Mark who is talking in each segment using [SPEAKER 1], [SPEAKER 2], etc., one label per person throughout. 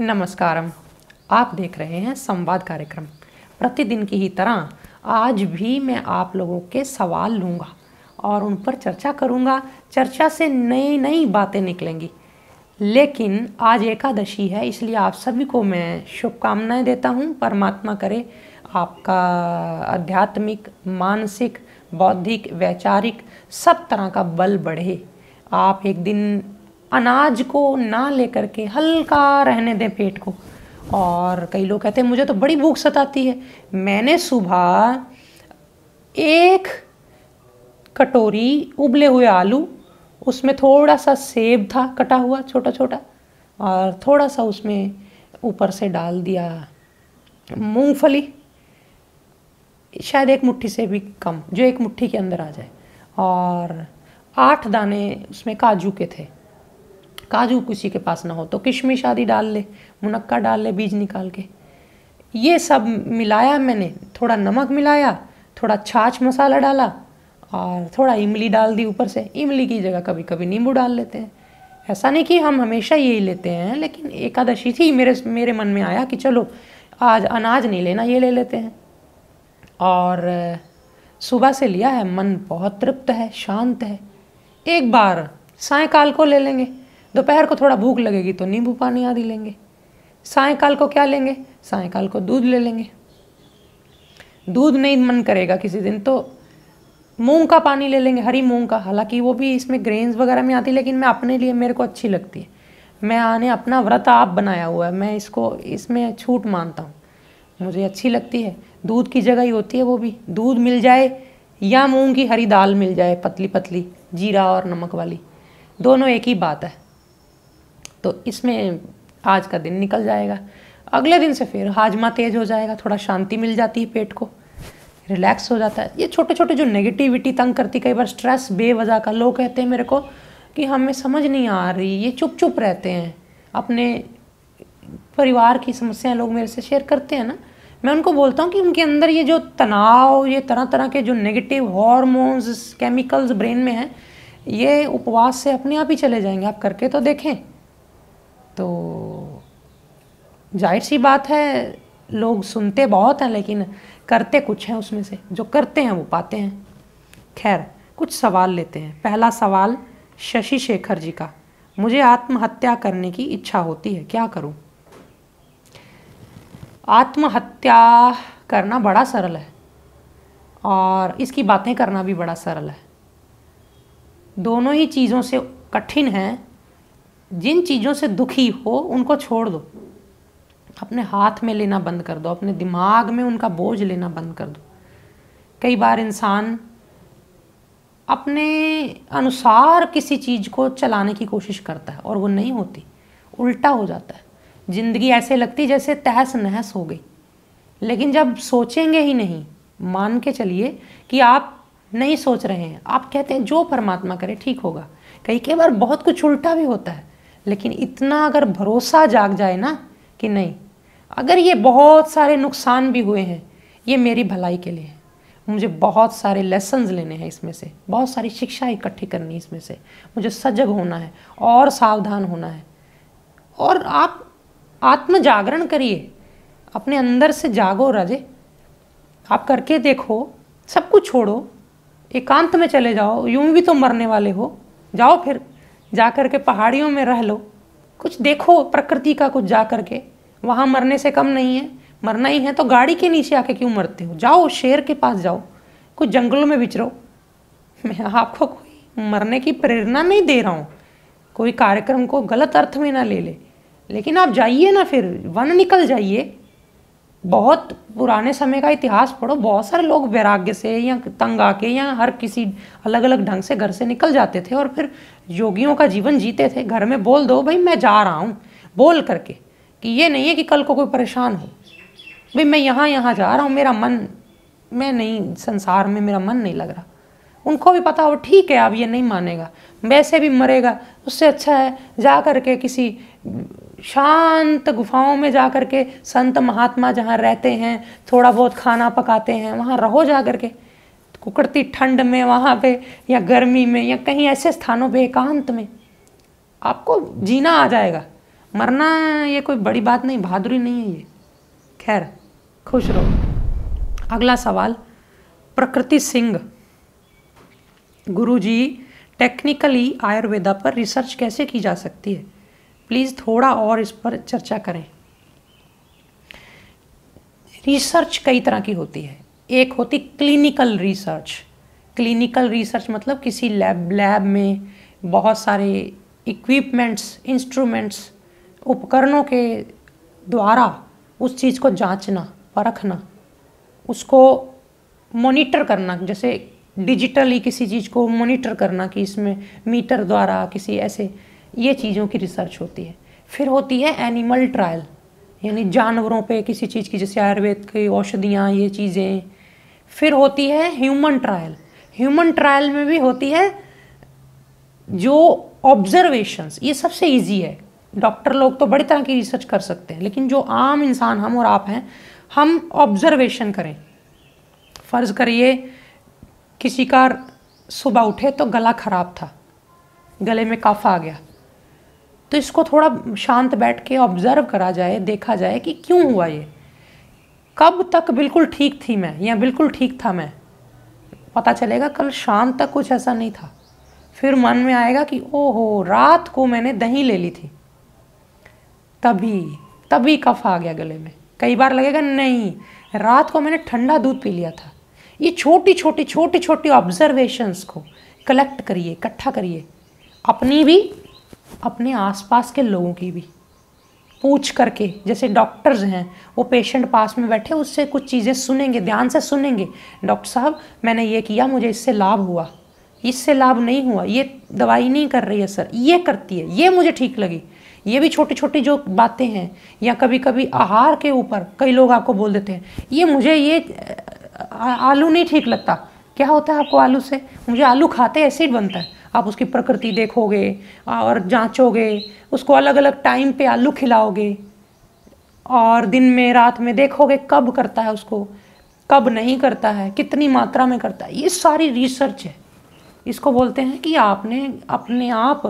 [SPEAKER 1] नमस्कार आप देख रहे हैं संवाद कार्यक्रम प्रतिदिन की ही तरह आज भी मैं आप लोगों के सवाल लूँगा और उन पर चर्चा करूँगा चर्चा से नई नई बातें निकलेंगी लेकिन आज एकादशी है इसलिए आप सभी को मैं शुभकामनाएं देता हूँ परमात्मा करे आपका आध्यात्मिक मानसिक बौद्धिक वैचारिक सब तरह का बल बढ़े आप एक दिन अनाज को ना लेकर के हल्का रहने दें पेट को और कई लोग कहते हैं मुझे तो बड़ी भूख सताती है मैंने सुबह एक कटोरी उबले हुए आलू उसमें थोड़ा सा सेब था कटा हुआ छोटा छोटा और थोड़ा सा उसमें ऊपर से डाल दिया मूंगफली शायद एक मुट्ठी से भी कम जो एक मुट्ठी के अंदर आ जाए और आठ दाने उसमें काजू के थे काजू किसी के पास ना हो तो किशमिश आदि डाल ले मुनक्का डाल ले बीज निकाल के ये सब मिलाया मैंने थोड़ा नमक मिलाया थोड़ा छाछ मसाला डाला और थोड़ा इमली डाल दी ऊपर से इमली की जगह कभी कभी नींबू डाल लेते हैं ऐसा नहीं कि हम हमेशा यही लेते हैं लेकिन एकादशी थी मेरे मेरे मन में आया कि चलो आज अनाज नहीं लेना ये ले लेते हैं और सुबह से लिया है मन बहुत तृप्त है शांत है एक बार सायकाल को ले लेंगे दोपहर को थोड़ा भूख लगेगी तो नींबू पानी आदि लेंगे सायकाल को क्या लेंगे सायकाल को दूध ले लेंगे दूध नहीं मन करेगा किसी दिन तो मूंग का पानी ले लेंगे हरी मूंग का हालांकि वो भी इसमें ग्रेन्स वगैरह में आती है लेकिन मैं अपने लिए मेरे को अच्छी लगती है मैं आने अपना व्रत आप बनाया हुआ है मैं इसको इसमें छूट मानता हूँ मुझे अच्छी लगती है दूध की जगह ही होती है वो भी दूध मिल जाए या मूंग की हरी दाल मिल जाए पतली पतली जीरा और नमक वाली दोनों एक ही बात है तो इसमें आज का दिन निकल जाएगा अगले दिन से फिर हाजमा तेज हो जाएगा थोड़ा शांति मिल जाती है पेट को रिलैक्स हो जाता है ये छोटे छोटे जो नेगेटिविटी तंग करती कई बार स्ट्रेस बेवजह का लोग कहते हैं मेरे को कि हमें समझ नहीं आ रही ये चुप चुप रहते हैं अपने परिवार की समस्याएं लोग मेरे से शेयर करते हैं ना मैं उनको बोलता हूँ कि उनके अंदर ये जो तनाव ये तरह तरह के जो नेगेटिव हॉर्मोन्स केमिकल्स ब्रेन में हैं ये उपवास से अपने आप ही चले जाएंगे आप करके तो देखें तो जाहिर सी बात है लोग सुनते बहुत हैं लेकिन करते कुछ हैं उसमें से जो करते हैं वो पाते हैं खैर कुछ सवाल लेते हैं पहला सवाल शशि शेखर जी का मुझे आत्महत्या करने की इच्छा होती है क्या करूं? आत्महत्या करना बड़ा सरल है और इसकी बातें करना भी बड़ा सरल है दोनों ही चीज़ों से कठिन हैं जिन चीज़ों से दुखी हो उनको छोड़ दो अपने हाथ में लेना बंद कर दो अपने दिमाग में उनका बोझ लेना बंद कर दो कई बार इंसान अपने अनुसार किसी चीज़ को चलाने की कोशिश करता है और वो नहीं होती उल्टा हो जाता है ज़िंदगी ऐसे लगती जैसे तहस नहस हो गई लेकिन जब सोचेंगे ही नहीं मान के चलिए कि आप नहीं सोच रहे हैं आप कहते हैं जो परमात्मा करे ठीक होगा कई कई बार बहुत कुछ उल्टा भी होता है लेकिन इतना अगर भरोसा जाग जाए ना कि नहीं अगर ये बहुत सारे नुकसान भी हुए हैं ये मेरी भलाई के लिए है मुझे बहुत सारे लेसन्स लेने हैं इसमें से बहुत सारी शिक्षा इकट्ठी करनी है इसमें से मुझे सजग होना है और सावधान होना है और आप आत्म जागरण करिए अपने अंदर से जागो राजे आप करके देखो सब कुछ छोड़ो एकांत में चले जाओ यूं भी तो मरने वाले हो जाओ फिर जा कर के पहाड़ियों में रह लो कुछ देखो प्रकृति का कुछ जा कर के वहाँ मरने से कम नहीं है मरना ही है तो गाड़ी के नीचे आके क्यों मरते हो जाओ शेर के पास जाओ कुछ जंगलों में विचरो मैं आपको कोई मरने की प्रेरणा नहीं दे रहा हूँ कोई कार्यक्रम को गलत अर्थ में ना ले ले लेकिन आप जाइए ना फिर वन निकल जाइए बहुत पुराने समय का इतिहास पढ़ो बहुत सारे लोग वैराग्य से या तंग आके या हर किसी अलग अलग ढंग से घर से निकल जाते थे और फिर योगियों का जीवन जीते थे घर में बोल दो भाई मैं जा रहा हूँ बोल करके कि ये नहीं है कि कल को कोई परेशान हो भाई मैं यहाँ यहाँ जा रहा हूँ मेरा मन मैं नहीं संसार में मेरा मन नहीं लग रहा उनको भी पता हो ठीक है अब ये नहीं मानेगा वैसे भी मरेगा उससे अच्छा है जा करके किसी शांत गुफाओं में जा कर के संत महात्मा जहाँ रहते हैं थोड़ा बहुत खाना पकाते हैं वहाँ रहो जा कर के कुकड़ती ठंड में वहाँ पे या गर्मी में या कहीं ऐसे स्थानों पे एकांत में आपको जीना आ जाएगा मरना ये कोई बड़ी बात नहीं बहादुरी नहीं है ये खैर खुश रहो अगला सवाल प्रकृति सिंह गुरुजी टेक्निकली आयुर्वेदा पर रिसर्च कैसे की जा सकती है प्लीज़ थोड़ा और इस पर चर्चा करें रिसर्च कई तरह की होती है एक होती क्लिनिकल रिसर्च क्लिनिकल रिसर्च मतलब किसी लैब लैब में बहुत सारे इक्विपमेंट्स इंस्ट्रूमेंट्स उपकरणों के द्वारा उस चीज़ को जांचना परखना उसको मॉनिटर करना जैसे डिजिटली किसी चीज़ को मॉनिटर करना कि इसमें मीटर द्वारा किसी ऐसे ये चीज़ों की रिसर्च होती है फिर होती है एनिमल ट्रायल यानी जानवरों पे किसी चीज़ की जैसे आयुर्वेद की औषधियाँ ये चीज़ें फिर होती है ह्यूमन ट्रायल ह्यूमन ट्रायल में भी होती है जो ऑब्जर्वेशंस ये सबसे इजी है डॉक्टर लोग तो बड़ी तरह की रिसर्च कर सकते हैं लेकिन जो आम इंसान हम और आप हैं हम ऑब्जर्वेशन करें फ़र्ज़ करिए किसी का सुबह उठे तो गला ख़राब था गले में कफ आ गया तो इसको थोड़ा शांत बैठ के ऑब्जर्व करा जाए देखा जाए कि क्यों हुआ ये कब तक बिल्कुल ठीक थी मैं या बिल्कुल ठीक था मैं पता चलेगा कल शाम तक कुछ ऐसा नहीं था फिर मन में आएगा कि ओहो रात को मैंने दही ले ली थी तभी तभी कफ आ गया गले में कई बार लगेगा नहीं रात को मैंने ठंडा दूध पी लिया था ये छोटी छोटी छोटी छोटी ऑब्जर्वेशंस को कलेक्ट करिए इकट्ठा करिए अपनी भी अपने आसपास के लोगों की भी पूछ करके जैसे डॉक्टर्स हैं वो पेशेंट पास में बैठे उससे कुछ चीज़ें सुनेंगे ध्यान से सुनेंगे डॉक्टर साहब मैंने ये किया मुझे इससे लाभ हुआ इससे लाभ नहीं हुआ ये दवाई नहीं कर रही है सर ये करती है ये मुझे ठीक लगी ये भी छोटी छोटी जो बातें हैं या कभी कभी आहार के ऊपर कई लोग आपको बोल देते हैं ये मुझे ये आलू नहीं ठीक लगता क्या होता है आपको आलू से मुझे आलू खाते एसिड बनता है आप उसकी प्रकृति देखोगे और जांचोगे उसको अलग अलग टाइम पे आलू खिलाओगे और दिन में रात में देखोगे कब करता है उसको कब नहीं करता है कितनी मात्रा में करता है ये सारी रिसर्च है इसको बोलते हैं कि आपने अपने आप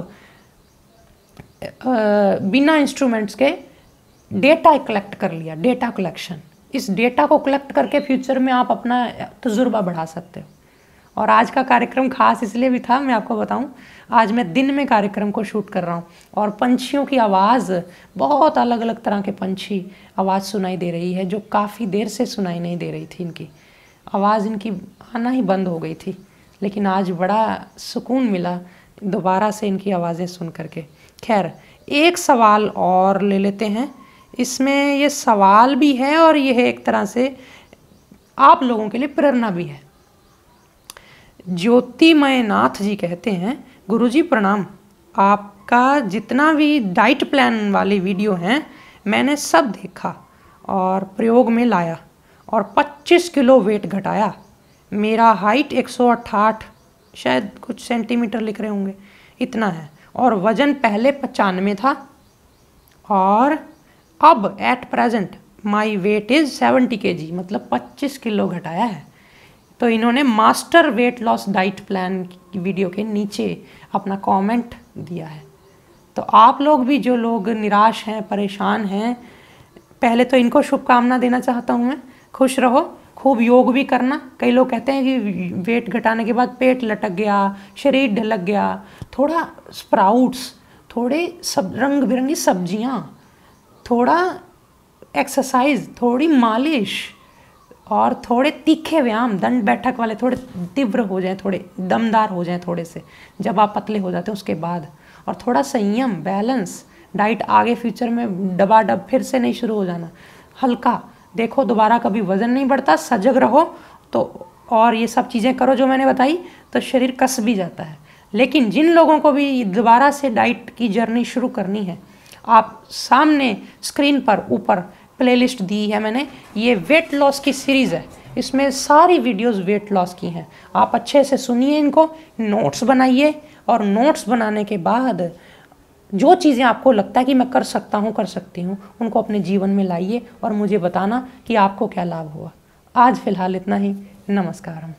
[SPEAKER 1] बिना इंस्ट्रूमेंट्स के डेटा कलेक्ट कर लिया डेटा कलेक्शन इस डेटा को कलेक्ट करके फ्यूचर में आप अपना तजुर्बा बढ़ा सकते हो और आज का कार्यक्रम खास इसलिए भी था मैं आपको बताऊं आज मैं दिन में कार्यक्रम को शूट कर रहा हूं और पंछियों की आवाज़ बहुत अलग अलग तरह के पंछी आवाज़ सुनाई दे रही है जो काफ़ी देर से सुनाई नहीं दे रही थी इनकी आवाज़ इनकी आना ही बंद हो गई थी लेकिन आज बड़ा सुकून मिला दोबारा से इनकी आवाज़ें सुन करके खैर एक सवाल और ले लेते हैं इसमें ये सवाल भी है और यह एक तरह से आप लोगों के लिए प्रेरणा भी है ज्योतिमय नाथ जी कहते हैं गुरु जी प्रणाम आपका जितना भी डाइट प्लान वाले वीडियो हैं मैंने सब देखा और प्रयोग में लाया और 25 किलो वेट घटाया मेरा हाइट 168 शायद कुछ सेंटीमीटर लिख रहे होंगे इतना है और वज़न पहले पचानवे था और अब at present my weight is 70 K जी मतलब 25 किलो घटाया है तो इन्होंने master weight loss diet plan की वीडियो के नीचे अपना कमेंट दिया है तो आप लोग भी जो लोग निराश हैं परेशान हैं पहले तो इनको शुभकामना देना चाहता हूँ मैं खुश रहो खूब योग भी करना कई लोग कहते हैं कि वेट घटाने के बाद पेट लटक गया शरीर ढलक गया थोड़ा स्प्राउट्स थोड़े सब रंग बिरंगी सब्जियाँ थोड़ा एक्सरसाइज थोड़ी मालिश और थोड़े तीखे व्यायाम दंड बैठक वाले थोड़े तीव्र हो जाएं थोड़े दमदार हो जाएं थोड़े से जब आप पतले हो जाते हैं उसके बाद और थोड़ा संयम बैलेंस डाइट आगे फ्यूचर में डबा डब फिर से नहीं शुरू हो जाना हल्का देखो दोबारा कभी वजन नहीं बढ़ता सजग रहो तो और ये सब चीज़ें करो जो मैंने बताई तो शरीर कस भी जाता है लेकिन जिन लोगों को भी दोबारा से डाइट की जर्नी शुरू करनी है आप सामने स्क्रीन पर ऊपर प्लेलिस्ट दी है मैंने ये वेट लॉस की सीरीज़ है इसमें सारी वीडियोस वेट लॉस की हैं आप अच्छे से सुनिए इनको नोट्स बनाइए और नोट्स बनाने के बाद जो चीज़ें आपको लगता है कि मैं कर सकता हूँ कर सकती हूँ उनको अपने जीवन में लाइए और मुझे बताना कि आपको क्या लाभ हुआ आज फ़िलहाल इतना ही नमस्कार